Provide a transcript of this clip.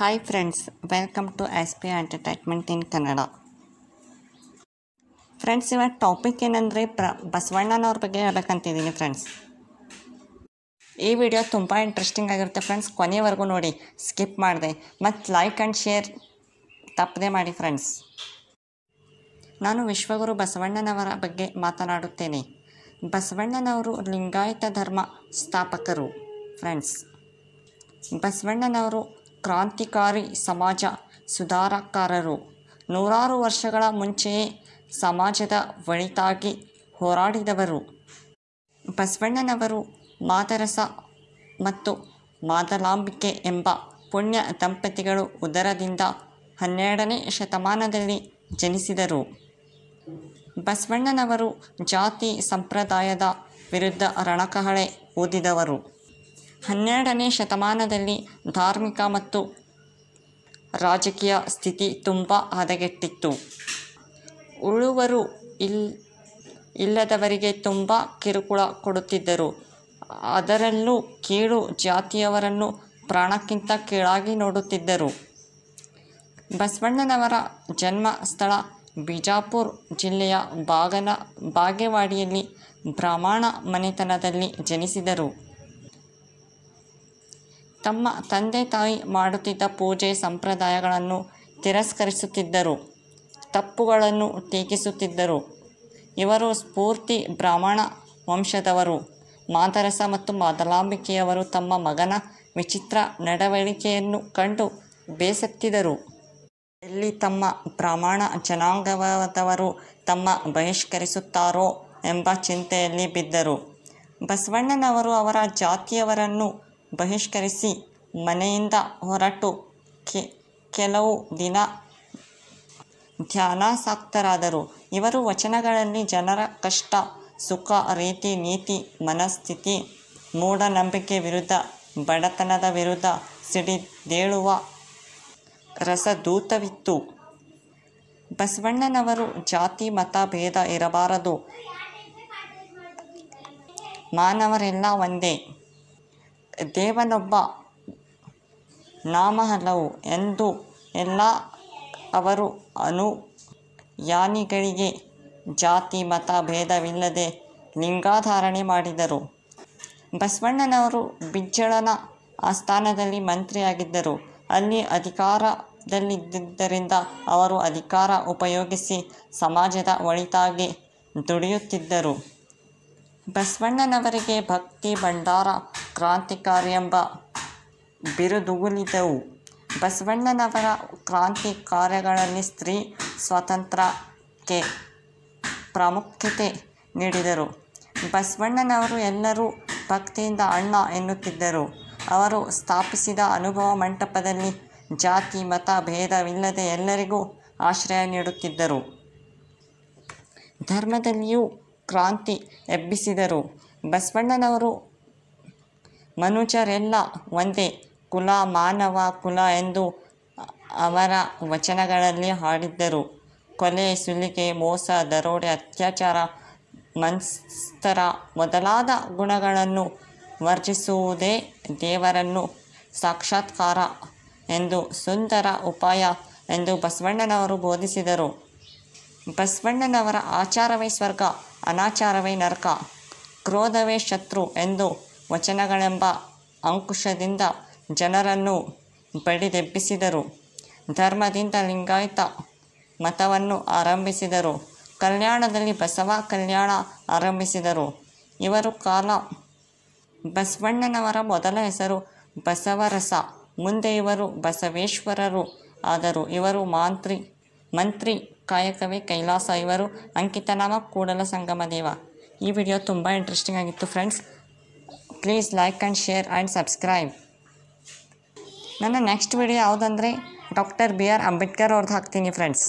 hi friends welcome to S P entertainment in Kannada friends ಇವತ್ತು topic ಏನಂದರೆ ಪ್ರ ಬಸವಣ್ಣನವ್ರ ಬಗ್ಗೆ ಹೇಳ್ಬೇಕಂತಿದ್ದೀನಿ ಫ್ರೆಂಡ್ಸ್ ಈ ವಿಡಿಯೋ ತುಂಬ ಇಂಟ್ರೆಸ್ಟಿಂಗ್ ಆಗಿರುತ್ತೆ ಫ್ರೆಂಡ್ಸ್ ಕೊನೆವರೆಗೂ ನೋಡಿ ಸ್ಕಿಪ್ ಮಾಡಿದೆ ಮತ್ತು ಲೈಕ್ ಆ್ಯಂಡ್ ಶೇರ್ ತಪ್ಪದೆ ಮಾಡಿ ಫ್ರೆಂಡ್ಸ್ ನಾನು ವಿಶ್ವಗುರು ಬಸವಣ್ಣನವರ ಬಗ್ಗೆ ಮಾತನಾಡುತ್ತೇನೆ ಬಸವಣ್ಣನವರು ಲಿಂಗಾಯತ ಧರ್ಮ ಸ್ಥಾಪಕರು ಫ್ರೆಂಡ್ಸ್ ಬಸವಣ್ಣನವರು ಕ್ರಾಂತಿಕಾರಿ ಸಮಾಜ ಸುಧಾರಕಾರರು ನೂರಾರು ವರ್ಷಗಳ ಮುಂಚೆಯೇ ಸಮಾಜದ ಒಳಿತಾಗಿ ಹೋರಾಡಿದವರು ಬಸವಣ್ಣನವರು ಮಾದರಸ ಮತ್ತು ಮಾದಲಾಂಬಿಕೆ ಎಂಬ ಪುಣ್ಯ ದಂಪತಿಗಳು ಉದರದಿಂದ ಹನ್ನೆರಡನೇ ಶತಮಾನದಲ್ಲಿ ಜನಿಸಿದರು ಬಸವಣ್ಣನವರು ಜಾತಿ ಸಂಪ್ರದಾಯದ ವಿರುದ್ಧ ರಣಕಹಳೆ ಓದಿದವರು ಹನ್ನೆರಡನೇ ಶತಮಾನದಲ್ಲಿ ಧಾರ್ಮಿಕ ಮತ್ತು ರಾಜಕೀಯ ಸ್ಥಿತಿ ತುಂಬ ಹದಗೆಟ್ಟಿತ್ತು ಉಳುವರು ಇಲ್ ಇಲ್ಲದವರಿಗೆ ತುಂಬ ಕಿರುಕುಳ ಕೊಡುತ್ತಿದ್ದರು ಅದರಲ್ಲೂ ಕೀಳು ಜಾತಿಯವರನ್ನು ಪ್ರಾಣಕ್ಕಿಂತ ಕೀಳಾಗಿ ನೋಡುತ್ತಿದ್ದರು ಬಸವಣ್ಣನವರ ಜನ್ಮ ಸ್ಥಳ ಬಿಜಾಪುರ್ ಜಿಲ್ಲೆಯ ಬಾಗನ ಬಾಗೇವಾಡಿಯಲ್ಲಿ ಬ್ರಾಹ್ಮಣ ಮನೆತನದಲ್ಲಿ ಜನಿಸಿದರು ತಮ್ಮ ತಂದೆ ತಾಯಿ ಮಾಡುತ್ತಿದ್ದ ಪೂಜೆ ಸಂಪ್ರದಾಯಗಳನ್ನು ತಿರಸ್ಕರಿಸುತ್ತಿದ್ದರು ತಪ್ಪುಗಳನ್ನು ಟೀಕಿಸುತ್ತಿದ್ದರು ಇವರು ಸ್ಫೂರ್ತಿ ಬ್ರಾಹ್ಮಣ ವಂಶದವರು ಮಾದರಸ ಮತ್ತು ಮಾದಲಾಂಬಿಕೆಯವರು ತಮ್ಮ ಮಗನ ವಿಚಿತ್ರ ನಡವಳಿಕೆಯನ್ನು ಕಂಡು ಬೇಸತ್ತಿದರು ಎಲ್ಲಿ ತಮ್ಮ ಬ್ರಾಹ್ಮಣ ಜನಾಂಗದವರು ತಮ್ಮ ಬಹಿಷ್ಕರಿಸುತ್ತಾರೋ ಎಂಬ ಚಿಂತೆಯಲ್ಲಿ ಬಿದ್ದರು ಬಸವಣ್ಣನವರು ಅವರ ಜಾತಿಯವರನ್ನು ಬಹಿಷ್ಕರಿಸಿ ಮನೆಯಿಂದ ಹೊರಟು ಕೆ ಕೆಲವು ದಿನ ಧ್ಯಾನಾಸಕ್ತರಾದರು ಇವರು ವಚನಗಳಲ್ಲಿ ಜನರ ಕಷ್ಟ ಸುಖ ರೀತಿ ನೀತಿ ಮನಸ್ಥಿತಿ ಮೂಢನಂಬಿಕೆ ವಿರುದ್ಧ ಬಡತನದ ವಿರುದ್ಧ ಸಿಡಿದೇಳುವ ರಸದೂತವಿತ್ತು ಬಸವಣ್ಣನವರು ಜಾತಿ ಮತ ಭೇದ ಇರಬಾರದು ಮಾನವರೆಲ್ಲ ಒಂದೇ ದೇವನೊಬ್ಬ ನಾಮ ಹಲವು ಎಂದು ಎಲ್ಲ ಅವರು ಅನುಯಾನಿಗಳಿಗೆ ಜಾತಿ ಮತ ಭೇದವಿಲ್ಲದೆ ಲಿಂಗಾಧಾರಣೆ ಮಾಡಿದರು ಬಸವಣ್ಣನವರು ಬಿಜ್ಜಳನ ಆಸ್ಥಾನದಲ್ಲಿ ಮಂತ್ರಿಯಾಗಿದ್ದರು ಅಲ್ಲಿ ಅಧಿಕಾರದಲ್ಲಿದ್ದರಿಂದ ಅವರು ಅಧಿಕಾರ ಉಪಯೋಗಿಸಿ ಸಮಾಜದ ಒಳಿತಾಗಿ ದುಡಿಯುತ್ತಿದ್ದರು ಬಸವಣ್ಣನವರಿಗೆ ಭಕ್ತಿ ಭಂಡಾರ ಕ್ರಾಂತಿಕಾರಿ ಎಂಬ ಬಿರುದುಗುಲಿದವು ಬಸವಣ್ಣನವರ ಕ್ರಾಂತಿ ಕಾರ್ಯಗಳಲ್ಲಿ ಸ್ತ್ರೀ ಸ್ವಾತಂತ್ರ್ಯಕ್ಕೆ ಪ್ರಾಮುಖ್ಯತೆ ನೀಡಿದರು ಬಸವಣ್ಣನವರು ಎಲ್ಲರೂ ಭಕ್ತಿಯಿಂದ ಅಣ್ಣ ಎನ್ನುತ್ತಿದ್ದರು ಅವರು ಸ್ಥಾಪಿಸಿದ ಅನುಭವ ಮಂಟಪದಲ್ಲಿ ಜಾತಿ ಮತ ಭೇದವಿಲ್ಲದೆ ಎಲ್ಲರಿಗೂ ಆಶ್ರಯ ನೀಡುತ್ತಿದ್ದರು ಧರ್ಮದಲ್ಲಿಯೂ ಕ್ರಾಂತಿ ಎಬ್ಬಿಸಿದರು ಬಸವಣ್ಣನವರು ಮನುಷ್ಯರೆಲ್ಲ ಒಂದೇ ಕುಲ ಮಾನವ ಕುಲ ಎಂದು ಅವರ ವಚನಗಳಲ್ಲಿ ಹಾಡಿದ್ದರು ಕೊಲೆ ಸುಲಿಗೆ ಮೋಸ ದರೋಡೆ ಅತ್ಯಾಚಾರ ಮನ್ಸ್ತರ ಮೊದಲಾದ ಗುಣಗಳನ್ನು ವರ್ಜಿಸುವುದೇ ದೇವರನ್ನು ಸಾಕ್ಷಾತ್ಕಾರ ಎಂದು ಸುಂದರ ಉಪಾಯ ಎಂದು ಬಸವಣ್ಣನವರು ಬೋಧಿಸಿದರು ಬಸವಣ್ಣನವರ ಆಚಾರವೇ ಸ್ವರ್ಗ ಅನಾಚಾರವೇ ನರಕ ಕ್ರೋಧವೇ ಶತ್ರು ಎಂದು ವಚನಗಳೆಂಬ ಅಂಕುಶದಿಂದ ಜನರನ್ನು ಬಡಿದೆಬ್ಬಿಸಿದರು ಧರ್ಮದಿಂದ ಲಿಂಗಾಯತ ಮತವನ್ನು ಆರಂಭಿಸಿದರು ಕಲ್ಯಾಣದಲ್ಲಿ ಬಸವ ಕಲ್ಯಾಣ ಆರಂಭಿಸಿದರು ಇವರು ಕಾಲ ಬಸವಣ್ಣನವರ ಮೊದಲ ಹೆಸರು ಬಸವರಸ ಮುಂದೆ ಇವರು ಬಸವೇಶ್ವರರು ಆದರು ಇವರು ಮಾಂತ್ರಿ ಮಂತ್ರಿ ಕಾಯಕವೇ ಕೈಲಾಸ ಇವರು ಅಂಕಿತನಾಮ ಕೂಡಲ ಸಂಗಮ ದೇವ ಈ ವಿಡಿಯೋ ತುಂಬ ಇಂಟ್ರೆಸ್ಟಿಂಗ್ ಆಗಿತ್ತು friends please like and share and subscribe ನನ್ನ ನೆಕ್ಸ್ಟ್ ವಿಡಿಯೋ ಯಾವುದಂದ್ರೆ ಡಾಕ್ಟರ್ ಬಿ ಆರ್ ಅಂಬೇಡ್ಕರ್ ಅವ್ರದ್ದು ಹಾಕ್ತೀನಿ ಫ್ರೆಂಡ್ಸ್